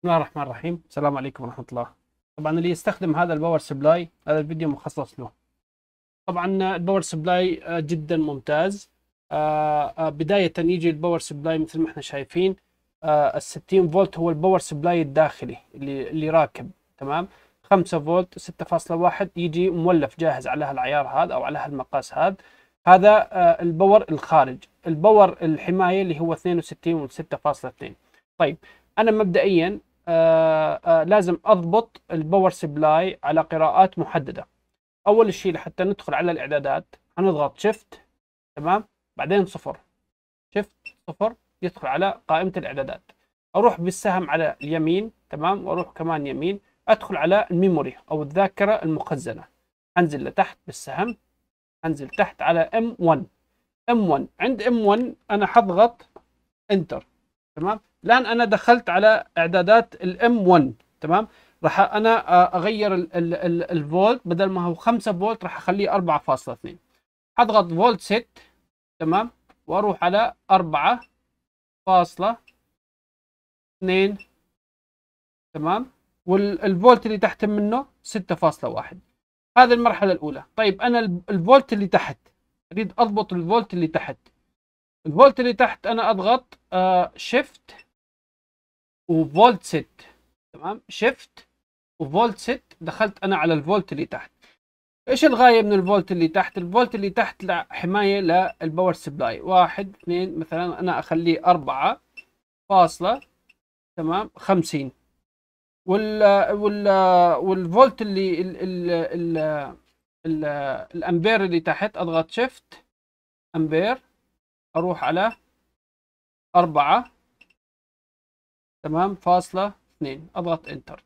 بسم الله الرحمن الرحيم السلام عليكم ورحمة الله طبعا اللي يستخدم هذا الباور سبلاي هذا الفيديو مخصص له طبعا الباور سبلاي آه، جدا ممتاز آه، آه، بداية يجي الباور سبلاي مثل ما احنا شايفين 60 فولت هو الباور سبلاي الداخلي اللي, اللي راكب تمام 5 فولت 6.1 يجي مولف جاهز على هالعيار هذا او على هالمقاس هذا هذا الباور الخارج الباور الحماية اللي هو 62 و6.2 طيب انا مبدئيا آه، آه، لازم أضبط الباور سبلاي على قراءات محددة أول شيء لحتى ندخل على الإعدادات هنضغط شيفت تمام بعدين صفر شيفت صفر يدخل على قائمة الإعدادات أروح بالسهم على اليمين تمام وأروح كمان يمين أدخل على الميموري أو الذاكرة المخزنة أنزل لتحت بالسهم أنزل تحت علي ام 1 ام M1 عند ام 1 أنا حضغط انتر تمام الآن أنا دخلت على إعدادات الام 1 تمام راح أنا آه، أغير الفولت بدل ما هو 5 فولت راح أخليه 4.2 حضغط فولت سيت تمام وأروح على 4 فاصلة تمام والفولت اللي تحت منه 6.1 هذه المرحلة الأولى طيب أنا الفولت اللي تحت أريد أضبط الفولت اللي تحت الفولت اللي تحت أنا أضغط شيفت آه، وفولت ست تمام شيفت وفولت ست دخلت انا على الفولت اللي تحت ايش الغايه من الفولت اللي تحت الفولت اللي تحت حمايه للباور سبلاي واحد اثنين مثلا انا اخليه أربعة فاصلة تمام خمسين وال وال والفولت اللي ال ال ال ال الامبير اللي تحت اضغط شيفت امبير اروح على أربعة تمام فاصلة اثنين اضغط انتر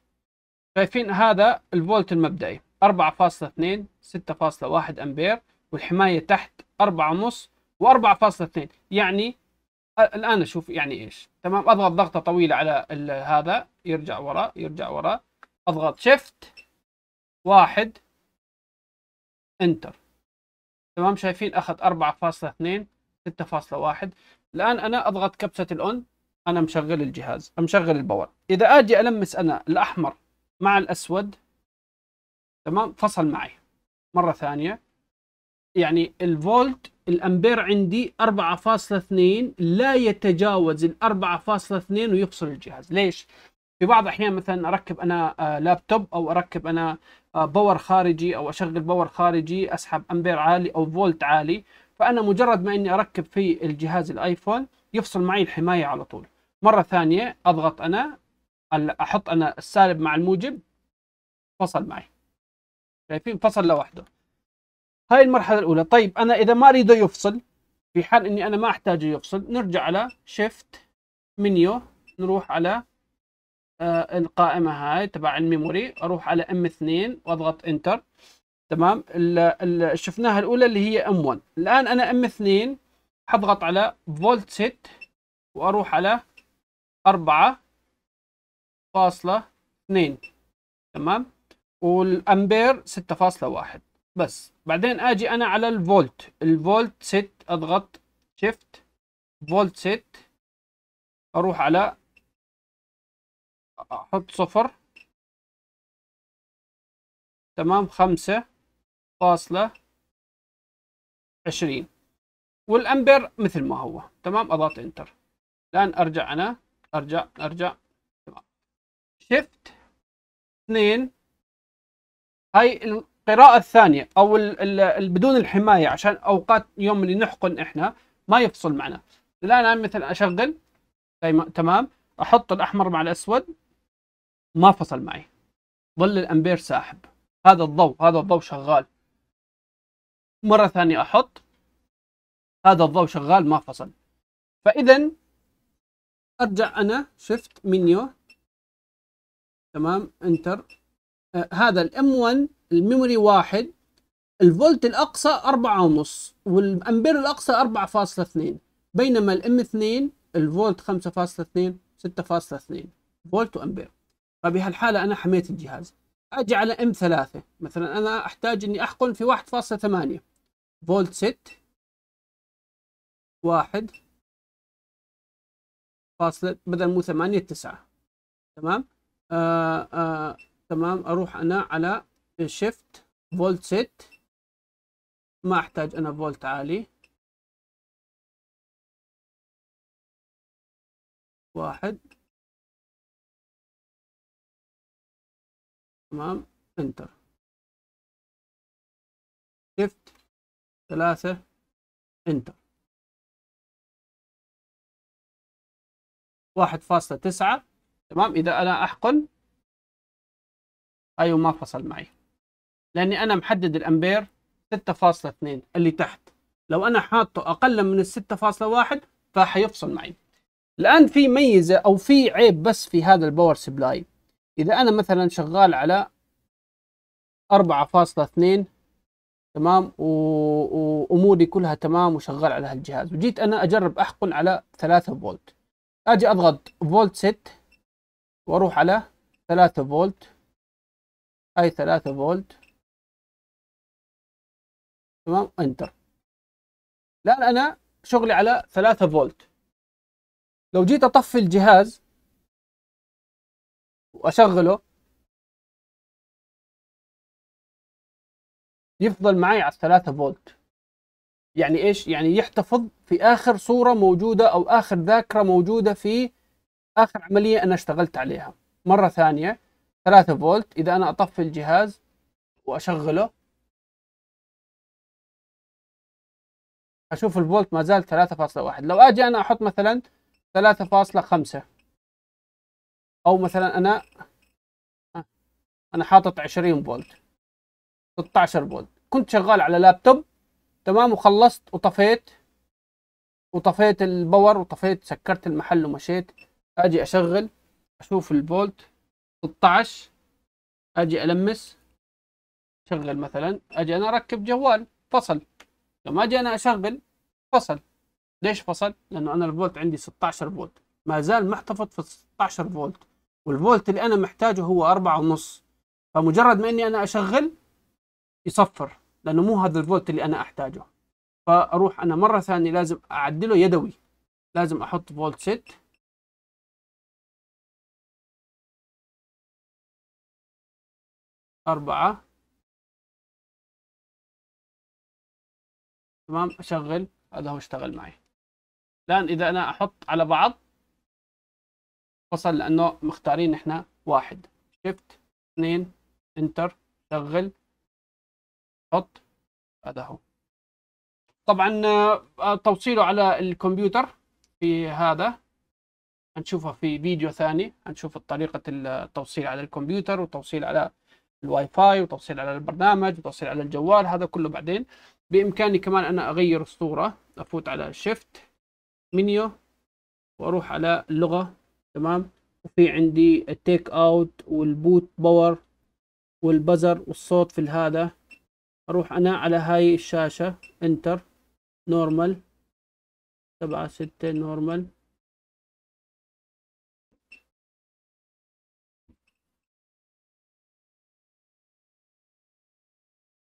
شايفين هذا الفولت المبدئي 4.2 6.1 امبير والحماية تحت 4.5 و4.2 يعني الان اشوف يعني ايش تمام اضغط ضغطة طويلة على هذا يرجع ورا يرجع ورا اضغط شيفت واحد انتر تمام شايفين اخذ 4.2 6.1 الان انا اضغط كبسة الاون انا مشغل الجهاز مشغل الباور اذا اجي المس انا الاحمر مع الاسود تمام فصل معي مره ثانيه يعني الفولت الامبير عندي 4.2 لا يتجاوز ال 4.2 ويفصل الجهاز ليش في بعض الاحيان مثلا اركب انا آه، لابتوب او اركب انا آه، باور خارجي او اشغل باور خارجي اسحب امبير عالي او فولت عالي فانا مجرد ما اني اركب في الجهاز الايفون يفصل معي الحمايه على طول مره ثانيه اضغط انا احط انا السالب مع الموجب فصل معي شايفين فصل لوحده هاي المرحله الاولى طيب انا اذا ما اريده يفصل في حال اني انا ما احتاجه يفصل نرجع على شيفت منيو نروح على آه، القائمه هاي تبع الميموري اروح على ام 2 واضغط انتر تمام اللي شفناها الاولى اللي هي ام 1 الان انا ام 2 حضغط على فولت سيت واروح على أربعة فاصلة اثنين تمام والأمبير ستة فاصلة واحد بس بعدين أجي أنا على الفولت الفولت ست أضغط شيفت فولت ست أروح على أحط صفر تمام خمسة فاصلة عشرين والأمبير مثل ما هو تمام أضغط إنتر الآن أرجع أنا ارجع ارجع شفت اثنين هاي القراءة الثانية او الـ الـ بدون الحماية عشان اوقات يوم اللي نحقن احنا ما يفصل معنا الان انا مثلا اشغل تمام احط الاحمر مع الاسود ما فصل معي ظل الامبير ساحب هذا الضوء هذا الضوء شغال مرة ثانية احط هذا الضوء شغال ما فصل فاذا ارجع انا شفت منيو تمام انتر آه هذا الام 1 الميموري واحد الفولت الاقصى 4.5 والامبير الاقصى 4.2 بينما الام 2 الفولت 5.2 6.2 فولت وامبير فبهالحاله انا حميت الجهاز اجي على ام 3 مثلا انا احتاج اني احقن في 1.8 فولت 6 واحد فاصلة بدل مو ثمانية تسعة تمام آه آه تمام أروح أنا على شيفت فولت ست ما أحتاج أنا فولت عالي واحد تمام انتر شيفت ثلاثة انتر 1.9 تمام إذا أنا أحقن أيوه ما فصل معي لأني أنا محدد الأمبير 6.2 اللي تحت لو أنا حاطه أقل من فاصلة 6.1 فحيفصل معي الآن في ميزة أو في عيب بس في هذا الباور سبلاي إذا أنا مثلا شغال على 4.2 تمام واموري كلها تمام وشغال على هالجهاز وجيت انا اجرب احقن على 3 فولت اجي اضغط فولت ست واروح على 3 فولت اي 3 فولت تمام انتر الان انا شغلي على 3 فولت لو جيت اطفي الجهاز واشغله يفضل معي على 3 فولت يعني ايش يعني يحتفظ في اخر صوره موجوده او اخر ذاكره موجوده في اخر عمليه انا اشتغلت عليها مره ثانيه 3 فولت اذا انا اطفي الجهاز واشغله اشوف الفولت ما زال 3.1 لو اجي انا احط مثلا 3.5 او مثلا انا آه، انا حاطط 20 فولت 16 فولت كنت شغال على لابتوب تمام وخلصت وطفيت وطفيت الباور وطفيت سكرت المحل ومشيت اجي اشغل اشوف الفولت 16 اجي المس شغل مثلا اجي انا اركب جوال فصل لما اجي انا اشغل فصل ليش فصل؟ لانه انا الفولت عندي 16 فولت ما زال محتفظ في 16 فولت والفولت اللي انا محتاجه هو 4.5 فمجرد ما اني انا اشغل يصفر لانه مو هذا الفولت اللي انا احتاجه فاروح انا مره ثانيه لازم اعدله يدوي لازم احط فولت ست أربعة تمام أشغل هذا هو اشتغل معي الآن إذا أنا أحط على بعض وصل لأنه مختارين إحنا واحد شيفت اثنين انتر شغل حط هذا هو طبعا آه، توصيله على الكمبيوتر في هذا هنشوفه في فيديو ثاني هنشوف طريقة التوصيل على الكمبيوتر وتوصيل على الواي فاي وتوصيل على البرنامج وتوصيل على الجوال هذا كله بعدين بإمكاني كمان أنا أغير الصورة أفوت على شيفت منيو وأروح على اللغة تمام وفي عندي التيك اوت والبوت باور والبزر والصوت في الهذا اروح انا على هاي الشاشة انتر نورمال سبعة ستة نورمال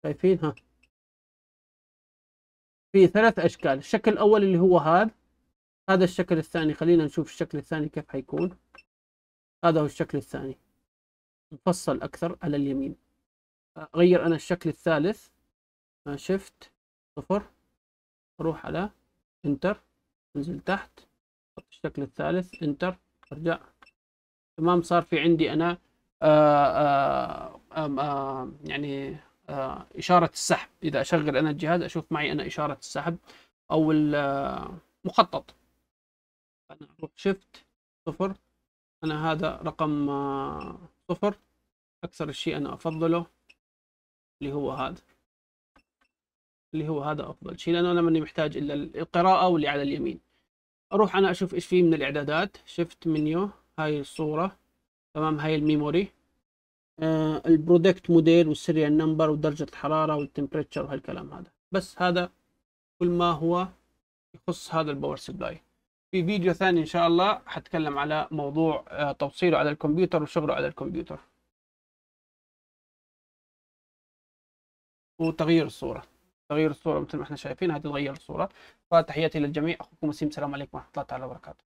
شايفينها في ثلاث اشكال الشكل الاول اللي هو هذا هذا الشكل الثاني خلينا نشوف الشكل الثاني كيف حيكون هذا هو الشكل الثاني مفصل اكثر على اليمين اغير انا الشكل الثالث شيفت صفر اروح على انتر انزل تحت احط الشكل الثالث انتر ارجع تمام صار في عندي انا آآ آه، آآ آه، آآ يعني آه، اشاره السحب اذا اشغل انا الجهاز اشوف معي انا اشاره السحب او المخطط انا اروح شيفت صفر انا هذا رقم صفر اكثر شيء انا افضله اللي هو هذا اللي هو هذا افضل شيء لانه انا ماني محتاج الا القراءه واللي على اليمين اروح انا اشوف ايش فيه من الاعدادات شفت منيو هاي الصوره تمام هاي الميموري آه البرودكت موديل والسيريال نمبر ودرجه الحراره والتمبريتشر وهالكلام هذا بس هذا كل ما هو يخص هذا الباور سبلاي في فيديو ثاني ان شاء الله حتكلم على موضوع آه، توصيله على الكمبيوتر وشغله على الكمبيوتر وتغيير الصوره تغيير الصوره مثل ما احنا شايفين هذه تغير الصوره فتحياتي للجميع اخوكم وسيم السلام عليكم ورحمه الله تعالى وبركاته